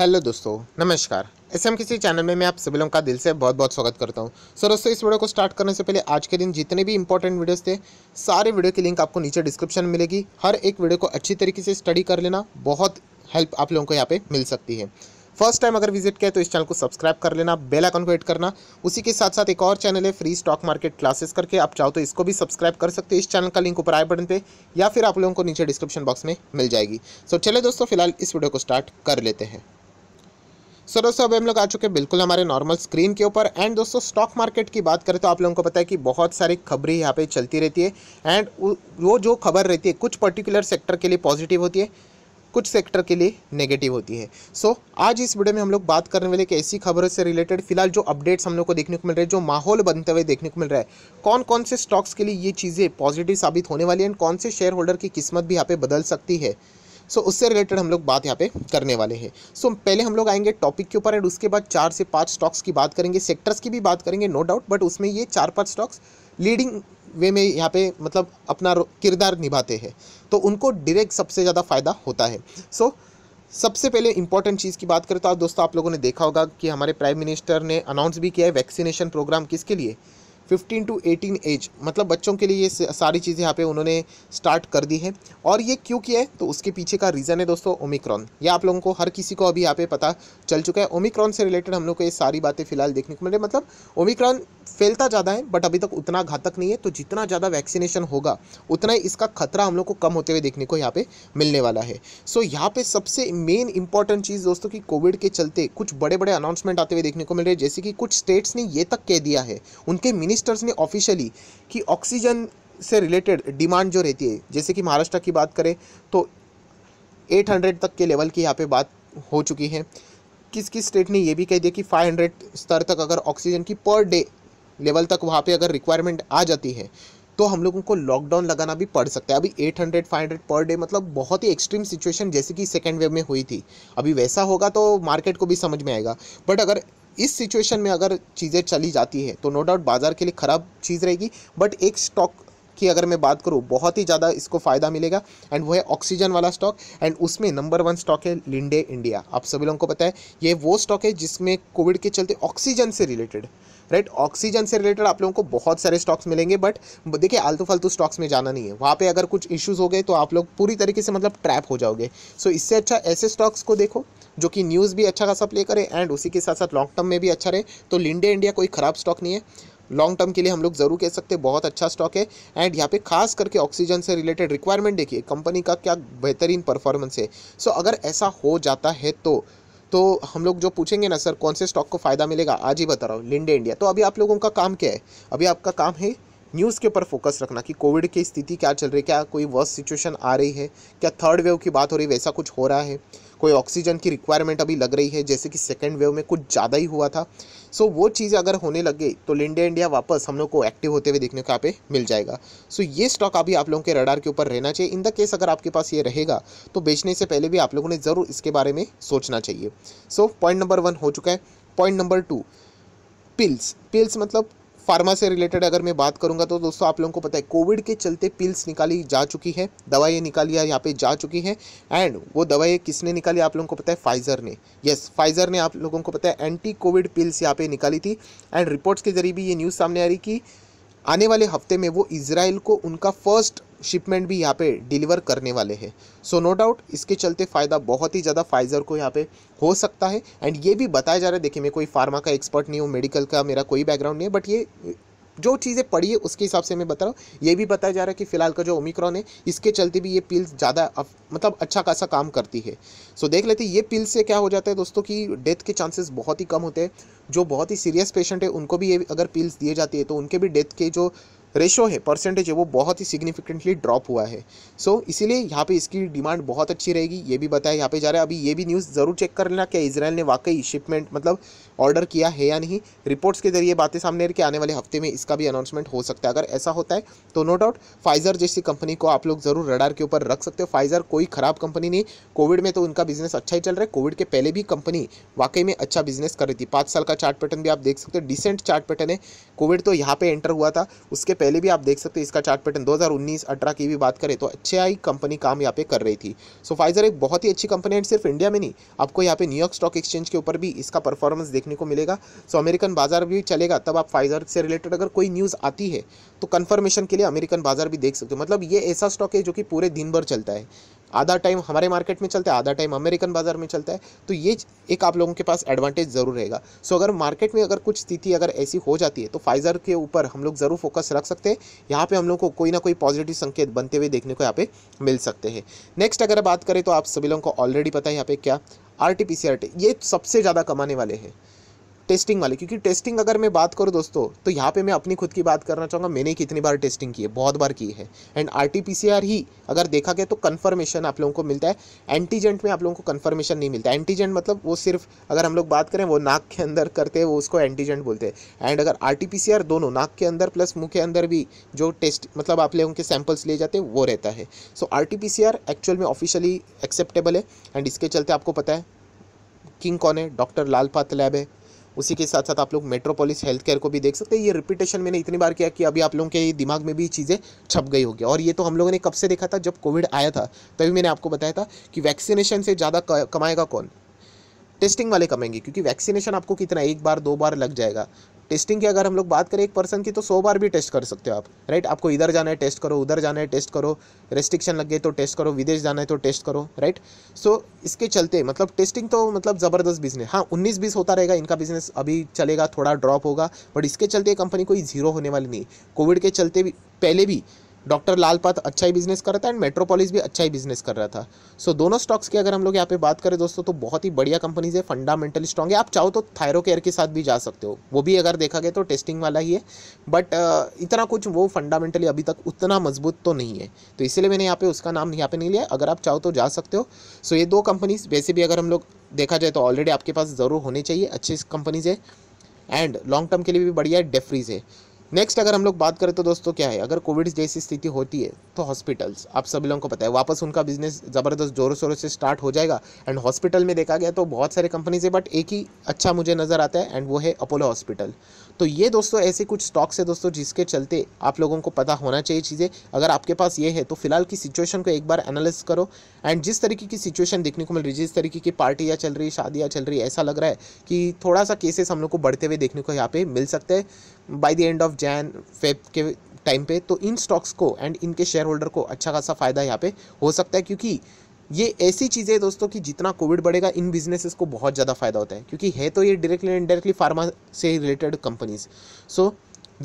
hello दोस्तों नमस्कार S M किसी चैनल में मैं आप सभी लोगों का दिल से बहुत बहुत स्वागत करता हूं सो दोस्तों इस वीडियो को स्टार्ट करने से पहले आज के दिन जितने भी इंपॉर्टेंट वीडियोस थे सारे वीडियो की लिंक आपको नीचे डिस्क्रिप्शन में मिलेगी हर एक वीडियो को अच्छी तरीके से स्टडी कर लेना बहुत हेल्प आप लोगों को यहाँ पर मिल सकती है फर्स्ट टाइम अगर विजिट किया तो इस चैनल को सब्सक्राइब कर लेना बेल आइकन को एड करना उसी के साथ साथ एक और चैनल है फ्री स्टॉक मार्केट क्लासेस करके आप चाहो तो इसको भी सब्सक्राइब कर सकते हैं इस चैनल का लिंक ऊपर आई बटन पे या फिर आप लोगों को नीचे डिस्क्रिप्शन बॉक्स में मिल जाएगी सो so, चले दोस्तों फिलहाल इस वीडियो को स्टार्ट कर लेते हैं सो दोस्तों अब हम लोग आ चुके हैं बिल्कुल हमारे नॉर्मल स्क्रीन के ऊपर एंड दोस्तों स्टॉक मार्केट की बात करें तो आप लोगों को पता है कि बहुत सारी खबरें यहाँ पे चलती रहती है एंड वो जो खबर रहती है कुछ पर्टिकुलर सेक्टर के लिए पॉजिटिव होती है कुछ सेक्टर के लिए नेगेटिव होती है सो so, आज इस वीडियो में हम लोग बात करने वाले कि ऐसी खबरों से रिलेटेड फिलहाल जो अपडेट्स हम लोग को देखने को मिल रहे हैं जो माहौल बनते हुए देखने को मिल रहा है कौन कौन से स्टॉक्स के लिए ये चीज़ें पॉजिटिव साबित होने वाली हैं एंड कौन से शेयर होल्डर की किस्मत भी यहाँ पे बदल सकती है सो उससे रिलेटेड हम लोग बात यहाँ पे करने वाले हैं सो so, पहले हम लोग आएंगे टॉपिक के ऊपर एंड उसके बाद चार से पाँच स्टॉक्स की बात करेंगे सेक्टर्स की भी बात करेंगे नो डाउट बट उसमें ये चार पाँच स्टॉक्स लीडिंग वे में यहाँ पे मतलब अपना किरदार निभाते हैं तो उनको डायरेक्ट सबसे ज़्यादा फ़ायदा होता है सो so, सबसे पहले इंपॉर्टेंट चीज़ की बात करें तो आप दोस्तों आप लोगों ने देखा होगा कि हमारे प्राइम मिनिस्टर ने अनाउंस भी किया है वैक्सीनेशन प्रोग्राम किसके लिए फिफ्टीन टू एटीन एज मतलब बच्चों के लिए ये सारी चीज़ें यहाँ पे उन्होंने स्टार्ट कर दी है और ये क्यों किया है तो उसके पीछे का रीज़न है दोस्तों ओमिक्रॉन ये आप लोगों को हर किसी को अभी यहाँ पे पता चल चुका है ओमिक्रॉन से रिलेटेड हम लोग को ये सारी बातें फिलहाल देखने को मिल रही मतलब ओमिक्रॉन फैलता ज़्यादा है बट अभी तक उतना घातक नहीं है तो जितना ज़्यादा वैक्सीनेशन होगा उतना ही इसका खतरा हम लोग को कम होते हुए देखने को यहाँ पे मिलने वाला है सो so, यहाँ पे सबसे मेन इंपॉर्टेंट चीज़ दोस्तों कि कोविड के चलते कुछ बड़े बड़े अनाउंसमेंट आते हुए देखने को मिल रहे हैं जैसे कि कुछ स्टेट्स ने ये तक कह दिया है उनके मिनिस्टर्स ने ऑफिशियली कि ऑक्सीजन से रिलेटेड डिमांड जो रहती है जैसे कि महाराष्ट्र की बात करें तो एट तक के लेवल की यहाँ पर बात हो चुकी है किस किस स्टेट ने ये भी कह दिया कि 500 स्तर तक अगर ऑक्सीजन की पर डे लेवल तक वहाँ पे अगर रिक्वायरमेंट आ जाती है तो हम लोगों को लॉकडाउन लगाना भी पड़ सकता है अभी 800 500 पर डे मतलब बहुत ही एक्सट्रीम सिचुएशन जैसे कि सेकेंड वेव में हुई थी अभी वैसा होगा तो मार्केट को भी समझ में आएगा बट अगर इस सिचुएशन में अगर चीज़ें चली जाती है तो नो डाउट बाज़ार के लिए ख़राब चीज़ रहेगी बट एक स्टॉक की अगर मैं बात करूँ बहुत ही ज़्यादा इसको फ़ायदा मिलेगा एंड वो है ऑक्सीजन वाला स्टॉक एंड उसमें नंबर वन स्टॉक है लिंडे इंडिया आप सभी लोगों को पता है ये वो स्टॉक है जिसमें कोविड के चलते ऑक्सीजन से रिलेटेड राइट ऑक्सीजन से रिलेटेड आप लोगों को बहुत सारे स्टॉक्स मिलेंगे बट देखिए आलतू फालतू स्टॉक्स में जाना नहीं है वहाँ पे अगर कुछ इश्यूज़ हो गए तो आप लोग पूरी तरीके से मतलब ट्रैप हो जाओगे सो so, इससे अच्छा ऐसे स्टॉक्स को देखो जो कि न्यूज़ भी अच्छा खासा प्ले करे एंड उसी के साथ साथ लॉन्ग टर्म में भी अच्छा रहे तो लिंडे इंडिया कोई ख़राब स्टॉक नहीं है लॉन्ग टर्म के लिए हम लोग ज़रूर कह सकते हैं बहुत अच्छा स्टॉक है एंड यहाँ पे खास करके ऑक्सीजन से रिलेटेड रिक्वायरमेंट देखिए कंपनी का क्या बेहतरीन परफॉर्मेंस है सो so, अगर ऐसा हो जाता है तो तो हम लोग जो पूछेंगे ना सर कौन से स्टॉक को फ़ायदा मिलेगा आज ही बता रहा हूँ लिंडे इंडिया तो अभी आप लोगों का काम क्या है अभी आपका काम है न्यूज़ के ऊपर फोकस रखना कि कोविड की स्थिति क्या चल रही है क्या कोई वर्स्ट सिचुएशन आ रही है क्या थर्ड वेव की बात हो रही है वैसा कुछ हो रहा है कोई ऑक्सीजन की रिक्वायरमेंट अभी लग रही है जैसे कि सेकेंड वेव में कुछ ज़्यादा ही हुआ था सो so, वो चीज़ें अगर होने लग गई तो लिंडे इंडिया वापस हम लोग को एक्टिव होते हुए देखने को यहाँ पे मिल जाएगा सो so, ये स्टॉक अभी आप लोगों के रडार के ऊपर रहना चाहिए इन द केस अगर आपके पास ये रहेगा तो बेचने से पहले भी आप लोगों ने ज़रूर इसके बारे में सोचना चाहिए सो पॉइंट नंबर वन हो चुका है point number two pills pills मतलब फार्मा से रिलेटेड अगर मैं बात करूंगा तो दोस्तों आप लोगों को पता है कोविड के चलते पिल्स निकाली जा चुकी है दवाइयाँ निकाली यहाँ पे जा चुकी हैं एंड वो दवाएं किसने निकाली आप लोगों को पता है फाइज़र ने यस फाइज़र ने आप लोगों को पता है एंटी कोविड पिल्स यहाँ पे निकाली थी एंड रिपोर्ट्स के जरिए भी ये न्यूज़ सामने आ रही कि आने वाले हफ्ते में वो इसराइल को उनका फर्स्ट शिपमेंट भी यहाँ पे डिलीवर करने वाले हैं सो नो डाउट इसके चलते फ़ायदा बहुत ही ज़्यादा फाइजर को यहाँ पे हो सकता है एंड ये भी बताया जा रहा है देखिए मैं कोई फार्मा का एक्सपर्ट नहीं हूँ मेडिकल का मेरा कोई बैकग्राउंड नहीं है बट ये जो चीज़ें पड़ी है उसके हिसाब से मैं बता रहा हूँ ये भी बताया जा रहा है कि फिलहाल का जो ओमिक्रॉन है इसके चलते भी ये पिल्स ज़्यादा मतलब अच्छा खासा काम करती है सो देख लेते ये पिल्स से क्या हो जाता है दोस्तों कि डेथ के चांसेस बहुत ही कम होते हैं जो बहुत ही सीरियस पेशेंट है उनको भी ये अगर पिल्स दिए जाती है तो उनके भी डेथ के जो रेशो है परसेंटेज है वो बहुत ही सिग्निफिकेंटली ड्रॉप हुआ है सो so, इसीलिए यहाँ पे इसकी डिमांड बहुत अच्छी रहेगी ये भी बताया यहाँ पे जा रहा है अभी ये भी न्यूज़ ज़रूर चेक कर लेना क्या इसराइल ने वाकई शिपमेंट मतलब ऑर्डर किया है या नहीं रिपोर्ट्स के जरिए बातें सामने कि आने वाले हफ्ते में इसका भी अनाउंसमेंट हो सकता है अगर ऐसा होता है तो नो डाउट फाइजर जैसी कंपनी को आप लोग ज़रूर रडार के ऊपर रख सकते हो फाइजर कोई ख़राब कंपनी नहीं कोविड में तो उनका बिजनेस अच्छा ही चल रहा है कोविड के पहले भी कंपनी वाकई में अच्छा बिजनेस कर रही थी पाँच साल का चार्ट पैटर्न भी आप देख सकते हो डिसेंट चार्ट पैटर्न है कोविड तो यहाँ पर एंटर हुआ था उसके पहले भी आप देख सकते हो इसका चार्ट पैटर्न दो हज़ार की भी बात करें तो अच्छा ही कंपनी काम यहाँ पे कर रही थी सो फाइजर एक बहुत ही अच्छी कंपनी है सिर्फ इंडिया में नहीं आपको यहाँ पे न्यूयॉर्क स्टॉक एक्सचेंज के ऊपर भी इसका परफॉर्मेंस देखने देखने को मिलेगा सो अमेरिकन बाजार भी चलेगा तब आप फाइजर से रिलेटेड अगर कोई न्यूज़ आती है तो कन्फर्मेशन के लिए अमेरिकन बाजार भी देख सकते हो मतलब ये ऐसा स्टॉक है जो कि पूरे दिन भर चलता है आधा टाइम हमारे मार्केट में चलता है आधा टाइम अमेरिकन बाजार में चलता है तो ये एक आप लोगों के पास एडवांटेज ज़रूर रहेगा सो अगर मार्केट में अगर कुछ स्थिति अगर ऐसी हो जाती है तो फाइजर के ऊपर हम लोग ज़रूर फोकस रख सकते हैं यहाँ पे हम लोग को कोई ना कोई पॉजिटिव संकेत बनते हुए देखने को यहाँ पे मिल सकते हैं नेक्स्ट अगर बात करें तो आप सभी लोगों को ऑलरेडी पता है यहाँ पे क्या आर टी ये सबसे ज़्यादा कमाने वाले हैं टेस्टिंग वाले क्योंकि टेस्टिंग अगर मैं बात करूँ दोस्तों तो यहाँ पे मैं अपनी खुद की बात करना चाहूँगा मैंने कितनी बार टेस्टिंग की है बहुत बार की है and R T P C R ही अगर देखा गया तो कन्फर्मेशन आप लोगों को मिलता है एंटीजेंट में आप लोगों को कन्फर्मेशन नहीं मिलता एंटीजेंट मतलब वो सिर्फ अगर हम लोग बात करें वो नाक के अंदर करते हैं वो उसको एंटीजेंट बोलते हैं एंड अगर R T P C R दोनों नाक के अंदर प्लस मुँह के अंदर भी जो टेस्ट मतलब आप लोगों के सैम्पल्स लिए जाते हैं वो रहता है so R T P C R actual में ऑफिशियली एक्सेप्टेबल है एंड इसके चलते आपको पता है किंग कौन है डॉक्टर लालपात लैब है उसी के साथ साथ आप लोग मेट्रोपोलिस हेल्थ केयर को भी देख सकते हैं ये रिपीटेशन मैंने इतनी बार किया कि अभी आप लोगों के दिमाग में भी चीज़ें छप गई होगी और ये तो हम लोगों ने कब से देखा था जब कोविड आया था तभी मैंने आपको बताया था कि वैक्सीनेशन से ज़्यादा कमाएगा कौन टेस्टिंग वाले कमेंगे क्योंकि वैक्सीनेशन आपको कितना एक बार दो बार लग जाएगा टेस्टिंग की अगर हम लोग बात करें एक पर्सन की तो सौ बार भी टेस्ट कर सकते हो आप राइट आपको इधर जाना है टेस्ट करो उधर जाना है टेस्ट करो रेस्ट्रिक्शन लग गए तो टेस्ट करो विदेश जाना है तो टेस्ट करो राइट सो इसके चलते मतलब टेस्टिंग तो मतलब ज़बरदस्त बिजनेस हाँ उन्नीस बीस होता रहेगा इनका बिजनेस अभी चलेगा थोड़ा ड्रॉप होगा बट इसके चलते कंपनी कोई जीरो होने वाली नहीं कोविड के चलते भी पहले भी डॉक्टर लालपात अच्छा ही बिजनेस कर रहा था एंड मेट्रोपोलिस भी अच्छा ही बिजनेस कर रहा था सो so, दोनों स्टॉक्स की अगर हम लोग यहाँ पे बात करें दोस्तों तो बहुत ही बढ़िया कंपनीज है फंडामेंटली स्ट्रॉन्ग है आप चाहो तो थायरो केयर के साथ भी जा सकते हो वो भी अगर देखा गया तो टेस्टिंग वाला ही है बट इतना कुछ वो फंडामेंटली अभी तक उतना मजबूत तो नहीं है तो इसलिए मैंने यहाँ पे उसका नाम यहाँ पे नहीं लिया अगर आप चाहो तो जा सकते हो सो so, ये दो कंपनीज वैसे भी अगर हम लोग देखा जाए तो ऑलरेडी आपके पास ज़रूर होने चाहिए अच्छी कंपनीज है एंड लॉन्ग टर्म के लिए भी बढ़िया है डेफ्रीज है नेक्स्ट अगर हम लोग बात करें तो दोस्तों क्या है अगर कोविड जैसी स्थिति होती है तो हॉस्पिटल्स आप सभी लोगों को पता है वापस उनका बिजनेस ज़बरदस्त जोरों शोरों से स्टार्ट हो जाएगा एंड हॉस्पिटल में देखा गया तो बहुत सारे कंपनीज है बट एक ही अच्छा मुझे नज़र आता है एंड वो है अपोलो हॉस्पिटल तो ये दोस्तों ऐसे कुछ स्टॉक्स है दोस्तों जिसके चलते आप लोगों को पता होना चाहिए चीज़ें अगर आपके पास ये है तो फिलहाल की सिचुएशन को एक बार एनालिस करो एंड जिस तरीके की सिचुएशन देखने को मिल रही है जिस तरीके की पार्टियाँ चल रही शादियाँ चल रही ऐसा लग रहा है कि थोड़ा सा केसेस हम लोग को बढ़ते हुए देखने को यहाँ पे मिल सकते हैं by the end of Jan Feb के टाइम पे तो इन स्टॉक्स को एंड इनके शेयर होल्डर को अच्छा खासा फ़ायदा यहाँ पे हो सकता है क्योंकि ये ऐसी चीज़ें दोस्तों कि जितना कोविड बढ़ेगा इन बिजनेसेस को बहुत ज़्यादा फायदा होता है क्योंकि है तो ये डायरेक्टली इनडायरेक्टली फार्मा से रिलेटेड कंपनीज सो so,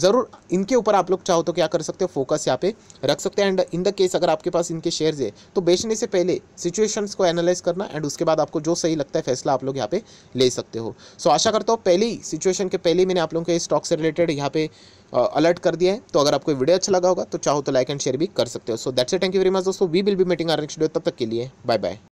ज़रूर इनके ऊपर आप लोग चाहो तो क्या कर सकते हो फोकस यहाँ पे रख सकते हैं एंड इन द केस अगर आपके पास इनके शेयर्स है तो बेचने से पहले सिचुएशंस को एनालाइज करना एंड उसके बाद आपको जो सही लगता है फैसला आप लोग यहाँ पे ले सकते हो सो so, आशा करता हूँ पहले ही सिचुएशन के पहले ही मैंने आप लोगों के स्टॉक से रिलेटेड यहाँ पे अलर्ट कर दिया है तो अगर आपको वीडियो अच्छा लगा होगा तो चाहो तो लाइक एंड शेयर भी कर सकते हो so that's thank you very much दोस्तों we will be meeting our next day तब तक के लिए बाय बाय